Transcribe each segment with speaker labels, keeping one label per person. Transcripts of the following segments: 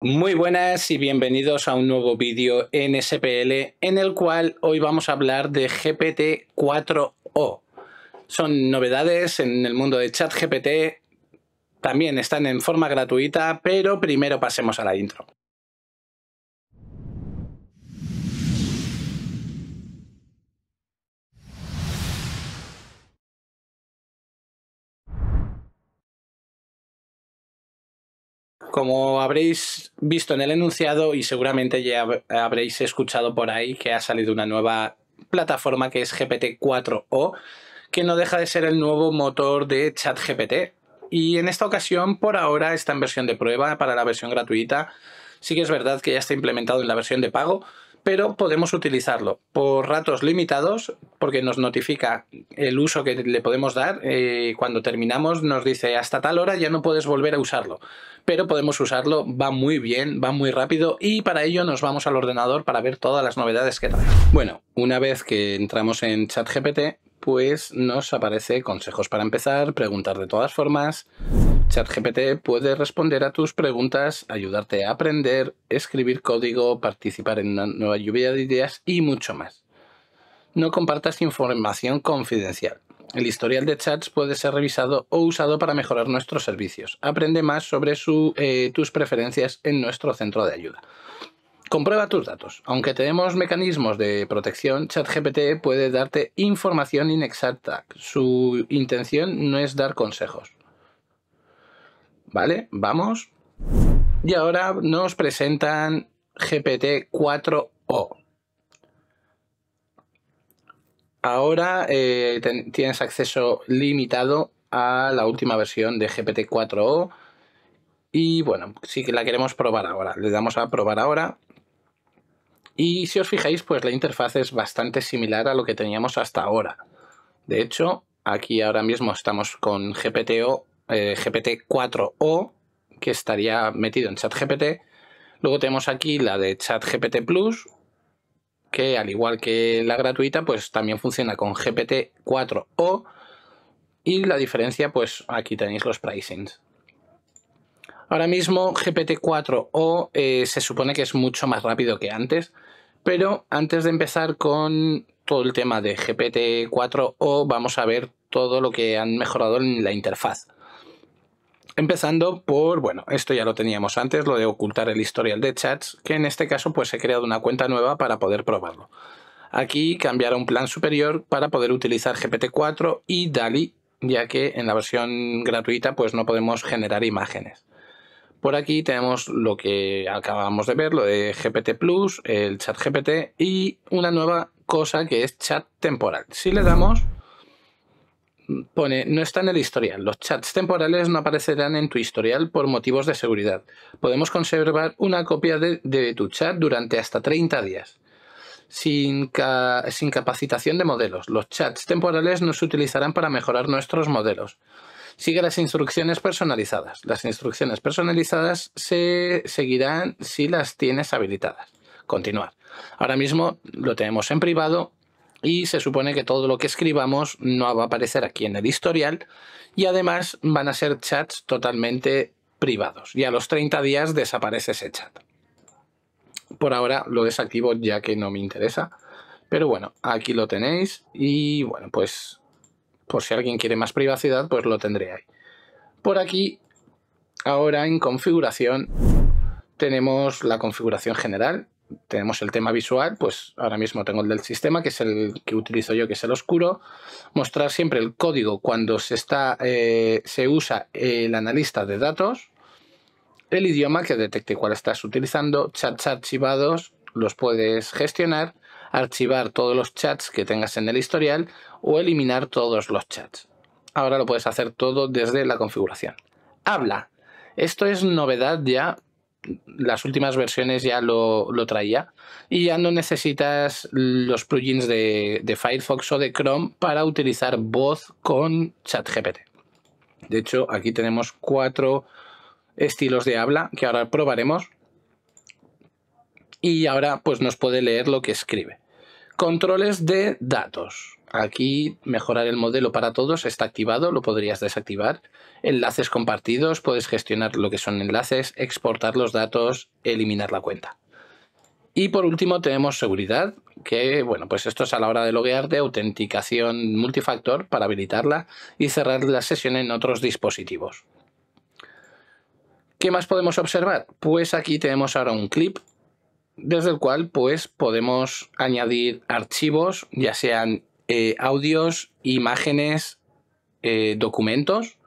Speaker 1: Muy buenas y bienvenidos a un nuevo vídeo en SPL en el cual hoy vamos a hablar de GPT-4O. Son novedades en el mundo de ChatGPT, también están en forma gratuita, pero primero pasemos a la intro. Como habréis visto en el enunciado y seguramente ya habréis escuchado por ahí que ha salido una nueva plataforma que es GPT-4O, que no deja de ser el nuevo motor de ChatGPT. Y en esta ocasión, por ahora, está en versión de prueba para la versión gratuita. Sí que es verdad que ya está implementado en la versión de pago, pero podemos utilizarlo por ratos limitados porque nos notifica el uso que le podemos dar. Eh, cuando terminamos nos dice hasta tal hora ya no puedes volver a usarlo, pero podemos usarlo, va muy bien, va muy rápido y para ello nos vamos al ordenador para ver todas las novedades que trae. Bueno, una vez que entramos en ChatGPT, pues nos aparece consejos para empezar, preguntar de todas formas, ChatGPT puede responder a tus preguntas, ayudarte a aprender, escribir código, participar en una nueva lluvia de ideas y mucho más. No compartas información confidencial. El historial de chats puede ser revisado o usado para mejorar nuestros servicios. Aprende más sobre eh, tus preferencias en nuestro centro de ayuda. Comprueba tus datos. Aunque tenemos mecanismos de protección, ChatGPT puede darte información inexacta. Su intención no es dar consejos. ¿Vale? Vamos. Y ahora nos presentan GPT-4O. Ahora eh, tienes acceso limitado a la última versión de GPT-4O. Y bueno, sí que la queremos probar ahora. Le damos a probar ahora. Y si os fijáis, pues la interfaz es bastante similar a lo que teníamos hasta ahora. De hecho, aquí ahora mismo estamos con GPT-O eh, GPT-4O, que estaría metido en ChatGPT. Luego tenemos aquí la de ChatGPT Plus, que al igual que la gratuita, pues también funciona con GPT-4O. Y la diferencia, pues aquí tenéis los pricings. Ahora mismo GPT-4O eh, se supone que es mucho más rápido que antes, pero antes de empezar con todo el tema de GPT-4O vamos a ver todo lo que han mejorado en la interfaz. Empezando por, bueno, esto ya lo teníamos antes, lo de ocultar el historial de chats, que en este caso pues he creado una cuenta nueva para poder probarlo. Aquí cambiar a un plan superior para poder utilizar GPT-4 y DALI, ya que en la versión gratuita pues no podemos generar imágenes. Por aquí tenemos lo que acabamos de ver, lo de GPT Plus, el chat GPT y una nueva cosa que es chat temporal. Si le damos pone, no está en el historial. Los chats temporales no aparecerán en tu historial por motivos de seguridad. Podemos conservar una copia de, tu chat durante hasta 30 días. Sin, sin, capacitación de modelos. Los chats temporales no se utilizarán para mejorar nuestros modelos. Sigue las instrucciones personalizadas. Las instrucciones personalizadas se seguirán si las tienes habilitadas. Continuar. Ahora mismo lo tenemos en privado y se supone que todo lo que escribamos no va a aparecer aquí en el historial y además van a ser chats totalmente privados y a los 30 días desaparece ese chat. Por ahora lo desactivo ya que no me interesa, pero bueno, aquí lo tenéis y bueno, pues por si alguien quiere más privacidad, pues lo tendré ahí. Por aquí, ahora en configuración, tenemos la configuración general tenemos el tema visual, pues ahora mismo tengo el del sistema, que es el que utilizo yo, que es el oscuro. Mostrar siempre el código cuando se, está, eh, se usa el analista de datos. El idioma que detecte cuál estás utilizando. Chats archivados, los puedes gestionar. Archivar todos los chats que tengas en el historial o eliminar todos los chats. Ahora lo puedes hacer todo desde la configuración. Habla. Esto es novedad ya las últimas versiones ya lo, traía y ya no necesitas los plugins de, Firefox o de Chrome para utilizar voz con ChatGPT. De hecho, aquí tenemos cuatro estilos de habla que ahora probaremos y ahora pues nos puede leer lo que escribe. Controles de datos. Aquí mejorar el modelo para todos está activado, lo podrías desactivar. Enlaces compartidos, puedes gestionar lo que son enlaces, exportar los datos, eliminar la cuenta. Y por último tenemos seguridad, que bueno, pues esto es a la hora de de autenticación multifactor para habilitarla y cerrar la sesión en otros dispositivos. ¿Qué más podemos observar? Pues aquí tenemos ahora un clip desde el cual pues podemos añadir archivos, ya sean eh, audios, imágenes, eh, documentos,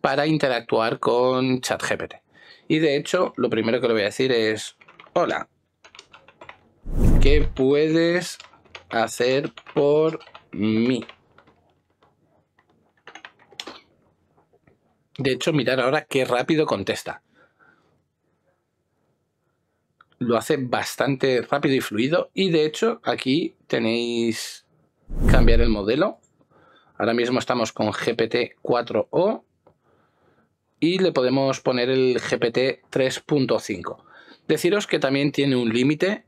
Speaker 1: para interactuar con ChatGPT. Y de hecho, lo primero que le voy a decir es, hola, ¿qué puedes hacer por mí? De hecho, mirar ahora qué rápido contesta lo hace bastante rápido y fluido. Y de hecho, aquí tenéis cambiar el modelo. Ahora mismo estamos con GPT-4O y le podemos poner el GPT 3.5. Deciros que también tiene un límite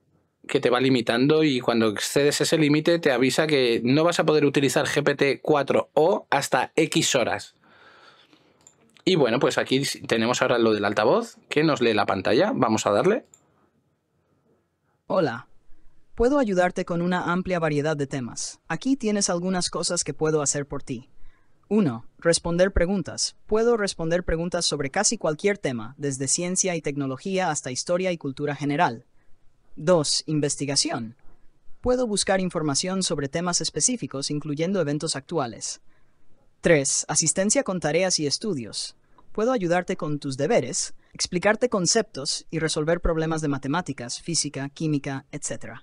Speaker 1: que te va limitando y cuando excedes ese límite te avisa que no vas a poder utilizar GPT 4O hasta X horas. Y bueno, pues aquí tenemos ahora lo del altavoz que nos lee la pantalla. Vamos a darle.
Speaker 2: Hola. Puedo ayudarte con una amplia variedad de temas. Aquí tienes algunas cosas que puedo hacer por ti. 1. Responder preguntas. Puedo responder preguntas sobre casi cualquier tema, desde ciencia y tecnología hasta historia y cultura general. 2. Investigación. Puedo buscar información sobre temas específicos, incluyendo eventos actuales. 3. Asistencia con tareas y estudios. Puedo ayudarte con tus deberes, explicarte conceptos y resolver problemas de matemáticas, física, química, etc.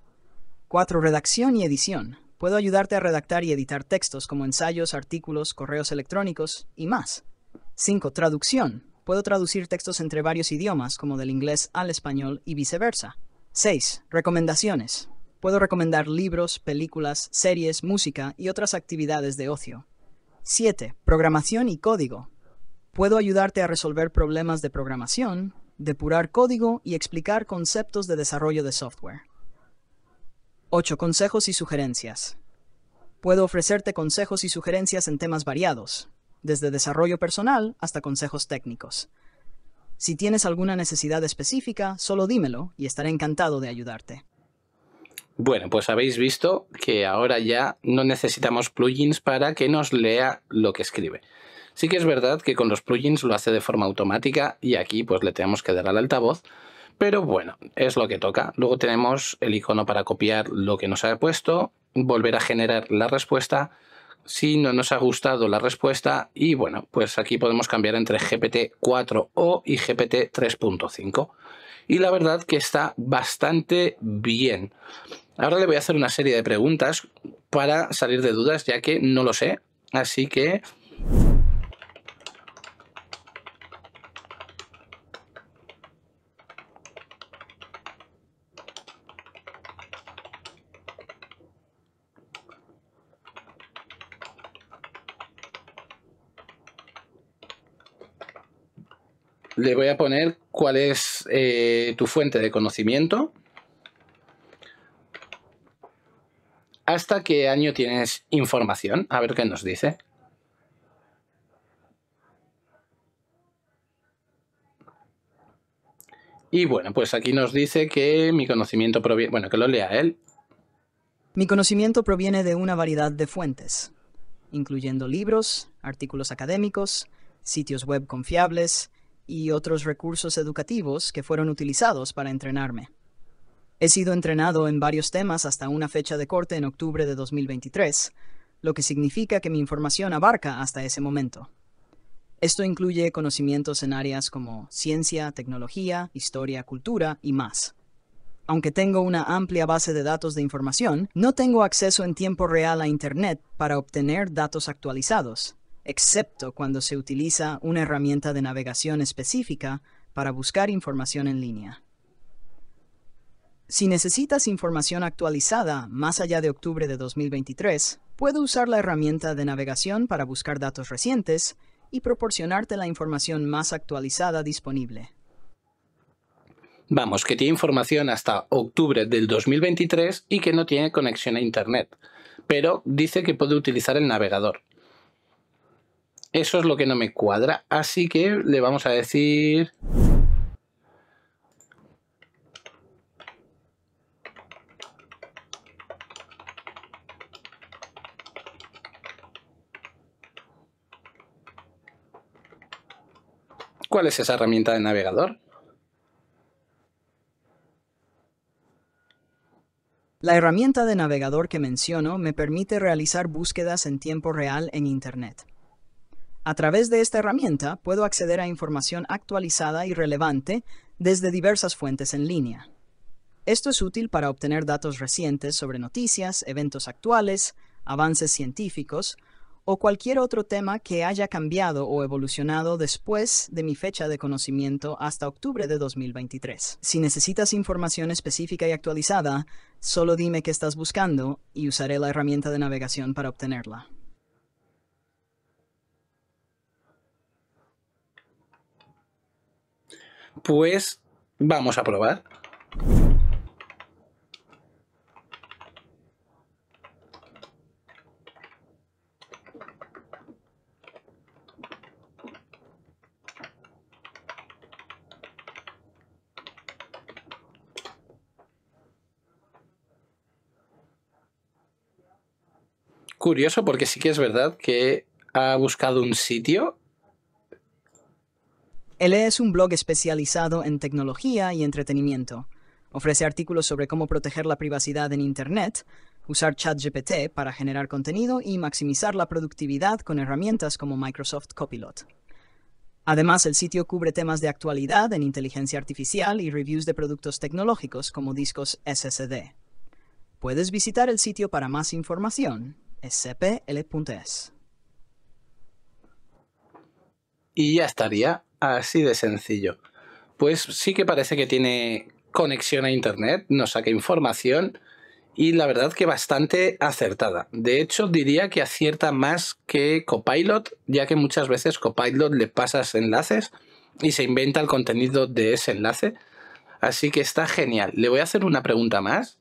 Speaker 2: 4. Redacción y edición. Puedo ayudarte a redactar y editar textos como ensayos, artículos, correos electrónicos y más. 5. Traducción. Puedo traducir textos entre varios idiomas, como del inglés al español y viceversa. 6. Recomendaciones. Puedo recomendar libros, películas, series, música y otras actividades de ocio. 7. Programación y código. Puedo ayudarte a resolver problemas de programación, depurar código y explicar conceptos de desarrollo de software. 8. Consejos y sugerencias. Puedo ofrecerte consejos y sugerencias en temas variados, desde desarrollo personal hasta consejos técnicos. Si tienes alguna necesidad específica, solo dímelo y estaré encantado de ayudarte.
Speaker 1: Bueno, pues habéis visto que ahora ya no necesitamos plugins para que nos lea lo que escribe. Sí que es verdad que con los plugins lo hace de forma automática y aquí pues le tenemos que dar al altavoz, pero bueno, es lo que toca. Luego tenemos el icono para copiar lo que nos ha puesto, volver a generar la respuesta, si no nos ha gustado la respuesta y bueno, pues aquí podemos cambiar entre GPT 4O y GPT 3.5. Y la verdad que está bastante bien. Ahora le voy a hacer una serie de preguntas para salir de dudas ya que no lo sé. Así que le voy a poner cuál es eh, tu fuente de conocimiento, hasta qué año tienes información, a ver qué nos dice. Y bueno, pues aquí nos dice que mi conocimiento proviene, bueno, que lo lea él.
Speaker 2: Mi conocimiento proviene de una variedad de fuentes, incluyendo libros, artículos académicos, sitios web confiables, y otros recursos educativos que fueron utilizados para entrenarme. He sido entrenado en varios temas hasta una fecha de corte en octubre de 2023, lo que significa que mi información abarca hasta ese momento. Esto incluye conocimientos en áreas como ciencia, tecnología, historia, cultura y más. Aunque tengo una amplia base de datos de información, no tengo acceso en tiempo real a Internet para obtener datos actualizados, excepto cuando se utiliza una herramienta de navegación específica para buscar información en línea. Si necesitas información actualizada más allá de octubre de 2023, puedo usar la herramienta de navegación para buscar datos recientes y proporcionarte la información más actualizada disponible.
Speaker 1: Vamos, que tiene información hasta octubre del 2023 y que no tiene conexión a Internet, pero dice que puede utilizar el navegador. Eso es lo que no me cuadra, así que le vamos a decir... ¿Cuál es esa herramienta de navegador?
Speaker 2: La herramienta de navegador que menciono me permite realizar búsquedas en tiempo real en Internet. A través de esta herramienta puedo acceder a información actualizada y relevante desde diversas fuentes en línea. Esto es útil para obtener datos recientes sobre noticias, eventos actuales, avances científicos o cualquier otro tema que haya cambiado o evolucionado después de mi fecha de conocimiento hasta octubre de 2023. Si necesitas información específica y actualizada, solo dime qué estás buscando y usaré la herramienta de navegación para obtenerla.
Speaker 1: Pues vamos a probar. curioso porque sí que es verdad que ha buscado un sitio
Speaker 2: L.E. es un blog especializado en tecnología y entretenimiento. Ofrece artículos sobre cómo proteger la privacidad en Internet, usar ChatGPT para generar contenido y maximizar la productividad con herramientas como Microsoft Copilot. Además, el sitio cubre temas de actualidad en inteligencia artificial y reviews de productos tecnológicos como discos SSD. Puedes visitar el sitio para más información, scpl.es.
Speaker 1: Y ya estaría. Así de sencillo. Pues sí que parece que tiene conexión a Internet, nos saca información y la verdad que bastante acertada. De hecho, diría que acierta más que Copilot, ya que muchas veces Copilot le pasas enlaces y se inventa el contenido de ese enlace. Así que está genial. Le voy a hacer una pregunta más.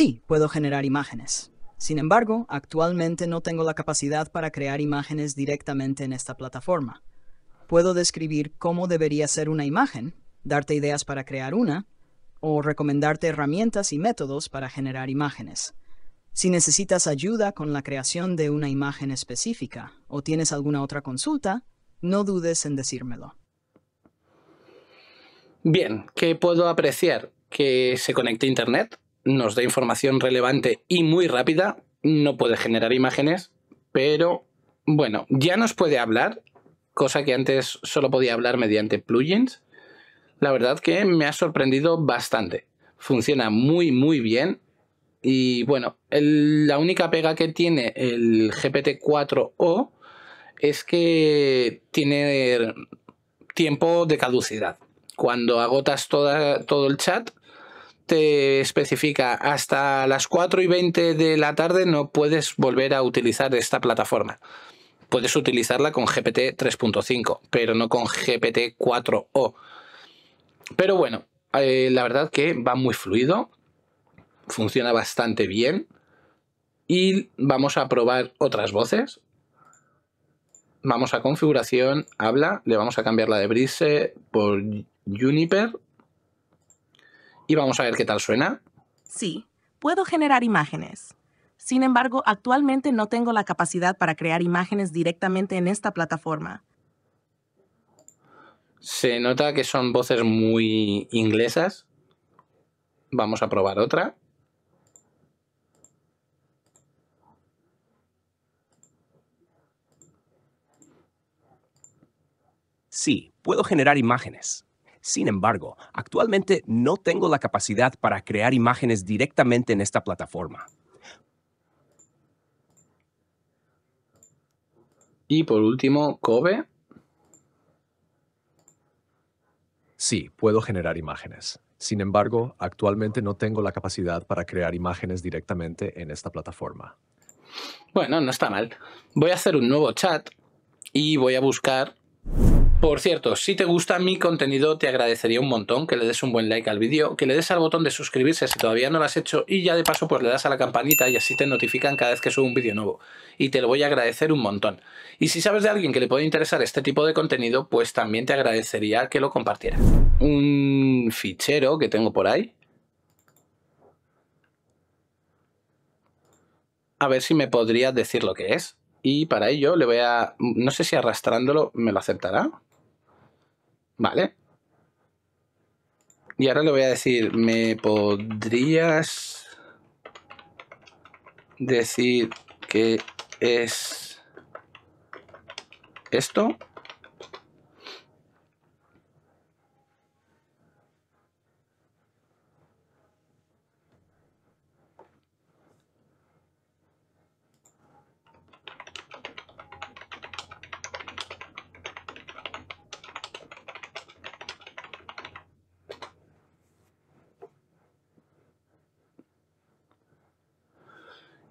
Speaker 2: Sí, puedo generar imágenes. Sin embargo, actualmente no tengo la capacidad para crear imágenes directamente en esta plataforma. Puedo describir cómo debería ser una imagen, darte ideas para crear una, o recomendarte herramientas y métodos para generar imágenes. Si necesitas ayuda con la creación de una imagen específica o tienes alguna otra consulta, no dudes en decírmelo.
Speaker 1: Bien, ¿qué puedo apreciar? ¿Que se conecte Internet? nos da información relevante y muy rápida, no puede generar imágenes, pero bueno, ya nos puede hablar, cosa que antes solo podía hablar mediante plugins. La verdad que me ha sorprendido bastante. Funciona muy, muy bien. Y bueno, la única pega que tiene el GPT-4O es que tiene tiempo de caducidad. Cuando agotas todo el chat, te especifica hasta las 4 y 20 de la tarde no puedes volver a utilizar esta plataforma. Puedes utilizarla con GPT 3.5, pero no con GPT 4O. Pero bueno, eh, la verdad que va muy fluido, funciona bastante bien. Y vamos a probar otras voces. Vamos a configuración, habla, le vamos a cambiar la de Brise por Juniper y vamos a ver qué tal suena.
Speaker 2: Sí, puedo generar imágenes. Sin embargo, actualmente no tengo la capacidad para crear imágenes directamente en esta plataforma.
Speaker 1: Se nota que son voces muy inglesas. Vamos a probar otra. Sí, puedo generar imágenes. Sin embargo, actualmente no tengo la capacidad para crear imágenes directamente en esta plataforma. Y por último, Kobe. Sí, puedo generar imágenes. Sin embargo, actualmente no tengo la capacidad para crear imágenes directamente en esta plataforma. Bueno, no está mal. Voy a hacer un nuevo chat y voy a buscar por cierto, si te gusta mi contenido, te agradecería un montón que le des un buen like al vídeo, que le des al botón de suscribirse si todavía no lo has hecho y ya de paso pues le das a la campanita y así te notifican cada vez que subo un vídeo nuevo. Y te lo voy a agradecer un montón. Y si sabes de alguien que le puede interesar este tipo de contenido, pues también te agradecería que lo compartiera. Un fichero que tengo por ahí. A ver si me podría decir lo que es. Y para ello le voy a... No sé si arrastrándolo me lo aceptará. ¿Vale? Y ahora le voy a decir, ¿me podrías decir qué es esto?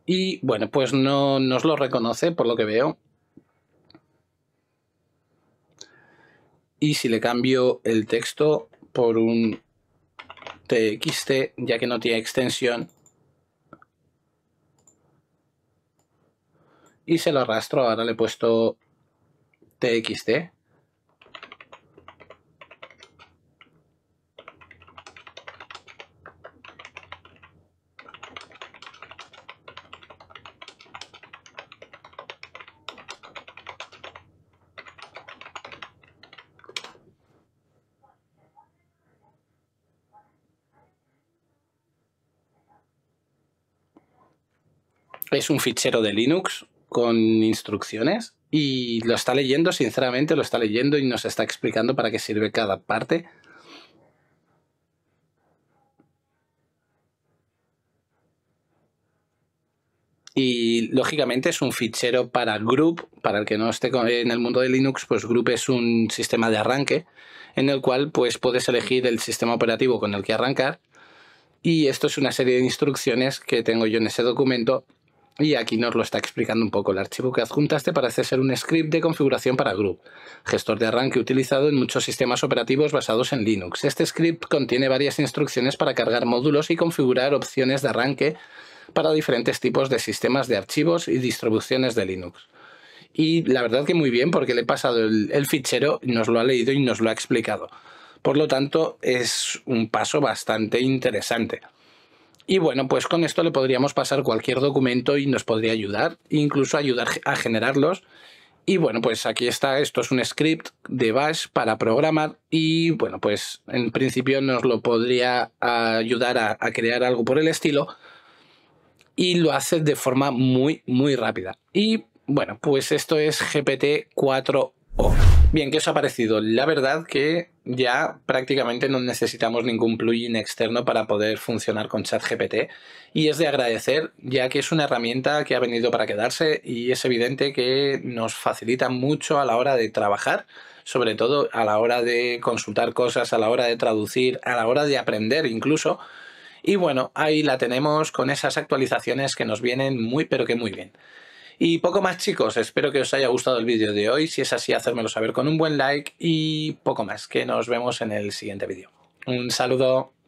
Speaker 1: Y bueno, pues no nos lo reconoce por lo que veo. Y si le cambio el texto por un txt, ya que no tiene extensión, y se lo arrastro, ahora le he puesto txt, un fichero de Linux con instrucciones y lo está leyendo, sinceramente, lo está leyendo y nos está explicando para qué sirve cada parte. Y lógicamente es un fichero para Group, para el que no esté en el mundo de Linux, pues Group es un sistema de arranque en el cual pues puedes elegir el sistema operativo con el que arrancar. Y esto es una serie de instrucciones que tengo yo en ese documento y aquí nos lo está explicando un poco el archivo que adjuntaste parece ser un script de configuración para Group, gestor de arranque utilizado en muchos sistemas operativos basados en Linux. Este script contiene varias instrucciones para cargar módulos y configurar opciones de arranque para diferentes tipos de sistemas de archivos y distribuciones de Linux. Y la verdad que muy bien porque le he pasado el, el fichero, nos lo ha leído y nos lo ha explicado. Por lo tanto, es un paso bastante interesante. Y bueno, pues con esto le podríamos pasar cualquier documento y nos podría ayudar, incluso ayudar a generarlos. Y bueno, pues aquí está, esto es un script de Bash para programar y bueno, pues en principio nos lo podría ayudar a, crear algo por el estilo y lo hace de forma muy, muy rápida. Y bueno, pues esto es GPT-4O. Bien, ¿qué os ha parecido? La verdad que ya prácticamente no necesitamos ningún plugin externo para poder funcionar con ChatGPT y es de agradecer ya que es una herramienta que ha venido para quedarse y es evidente que nos facilita mucho a la hora de trabajar, sobre todo a la hora de consultar cosas, a la hora de traducir, a la hora de aprender incluso. Y bueno, ahí la tenemos con esas actualizaciones que nos vienen muy pero que muy bien. Y poco más chicos, espero que os haya gustado el vídeo de hoy, si es así hacérmelo saber con un buen like y poco más, que nos vemos en el siguiente vídeo. Un saludo.